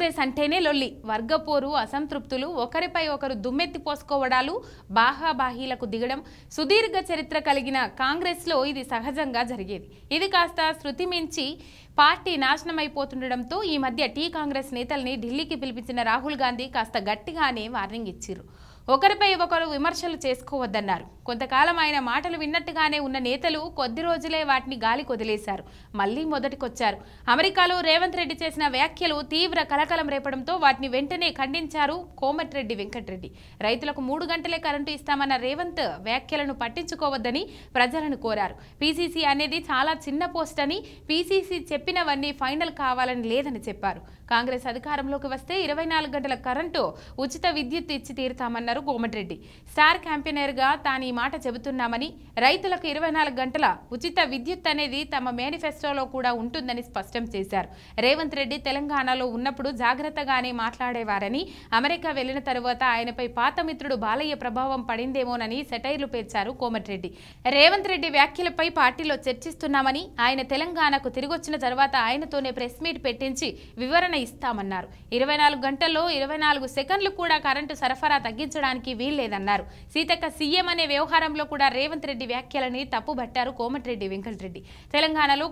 కాంగ్రెస్ అంటేనే లొల్లి వర్గపోరు అసంతృప్తులు ఒకరిపై ఒకరు దుమ్మెత్తి పోసుకోవడాలు బాహాబాహీలకు దిగడం సుదీర్ఘ చరిత్ర కలిగిన కాంగ్రెస్లో ఇది సహజంగా జరిగేది ఇది కాస్త శృతి మించి పార్టీ అయిపోతుండడంతో ఈ మధ్య టీ కాంగ్రెస్ నేతల్ని ఢిల్లీకి పిలిపించిన రాహుల్ గాంధీ కాస్త గట్టిగానే వార్నింగ్ ఇచ్చారు ఒకరిపై ఒకరు విమర్శలు చేసుకోవద్దన్నారు కొంతకాలం ఆయన మాటలు విన్నట్టుగానే ఉన్న నేతలు కొద్ది రోజులే వాటిని గాలి కొదిలేశారు మళ్లీ మొదటికొచ్చారు అమెరికాలో రేవంత్ రెడ్డి చేసిన వ్యాఖ్యలు తీవ్ర కలకలం రేపడంతో వాటిని వెంటనే ఖండించారు కోమటిరెడ్డి వెంకటరెడ్డి రైతులకు మూడు గంటలే కరెంటు ఇస్తామన్న రేవంత్ వ్యాఖ్యలను పట్టించుకోవద్దని ప్రజలను కోరారు పీసీసీ అనేది చాలా చిన్న పోస్ట్ అని పీసీసీ చెప్పినవన్నీ ఫైనల్ కావాలని లేదని చెప్పారు కాంగ్రెస్ అధికారంలోకి వస్తే ఇరవై గంటల కరెంటు ఉచిత విద్యుత్ ఇచ్చి తీరుతామన్నారు వివరించారు కోమటిరెడ్డి స్టార్ క్యాంపెయినర్గా తాను ఈ మాట చెబుతున్నామని రైతులకు ఇరవై గంటల ఉచిత విద్యుత్ అనేది తమ మేనిఫెస్టోలో కూడా ఉంటుందని స్పష్టం చేశారు రేవంత్ రెడ్డి తెలంగాణలో ఉన్నప్పుడు జాగ్రత్తగానే మాట్లాడేవారని అమెరికా వెళ్లిన తరువాత ఆయనపై పాతమిత్రుడు బాలయ్య ప్రభావం పడిందేమోనని సెటైర్లు పేర్చారు కోమటిరెడ్డి రేవంత్ రెడ్డి వ్యాఖ్యలపై పార్టీలో చర్చిస్తున్నామని ఆయన తెలంగాణకు తిరిగొచ్చిన తర్వాత ఆయనతోనే ప్రెస్ మీట్ పెట్టించి వివరణ ఇస్తామన్నారు ఇరవై గంటల్లో ఇరవై సెకండ్లు కూడా కరెంటు సరఫరా తగ్గించడానికి తీసుకోవడానికి వీల్లేదన్నారు సీతక్క సీఎం అనే వ్యవహారంలో కూడా రేవంత్ రెడ్డి వ్యాఖ్యలని తప్పుబట్టారు కోమటిరెడ్డి వెంకటరెడ్డి తెలంగాణలో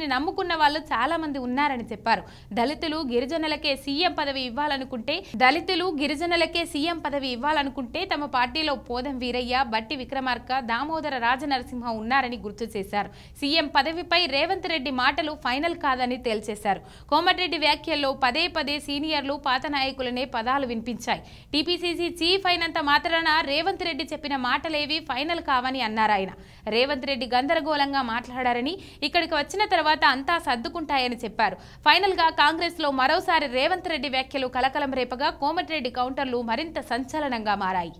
ని నమ్ముకున్న వాళ్ళు చాలా మంది ఉన్నారని చెప్పారు దళితులు గిరిజనులకే సీఎం పదవి ఇవ్వాలనుకుంటే దళితులు గిరిజనులకే సీఎం పదవి ఇవ్వాలనుకుంటే తమ పార్టీలో పోదం వీరయ్య బట్టి విక్రమార్క దామోదర రాజనరసింహ ఉన్నారని గుర్తు చేశారు సీఎం పదవిపై రేవంత్ రెడ్డి మాటలు ఫైనల్ కాదని తేల్చేశారు కోమటిరెడ్డి వ్యాఖ్యల్లో పదే పదే సీనియర్లు పాత నాయకులనే పదాలు వినిపించాయి టీపీసీసీ చీఫ్ అయిన అయినంత మాత్రాన రేవంత్ రెడ్డి చెప్పిన మాటలేవి ఫైనల్ కావని అన్నారు ఆయన రేవంత్ రెడ్డి గందరగోళంగా మాట్లాడారని ఇక్కడికి వచ్చిన తర్వాత అంతా సర్దుకుంటాయని చెప్పారు ఫైనల్గా కాంగ్రెస్లో మరోసారి రేవంత్ రెడ్డి వ్యాఖ్యలు కలకలం రేపగా కోమటిరెడ్డి కౌంటర్లు మరింత సంచలనంగా మారాయి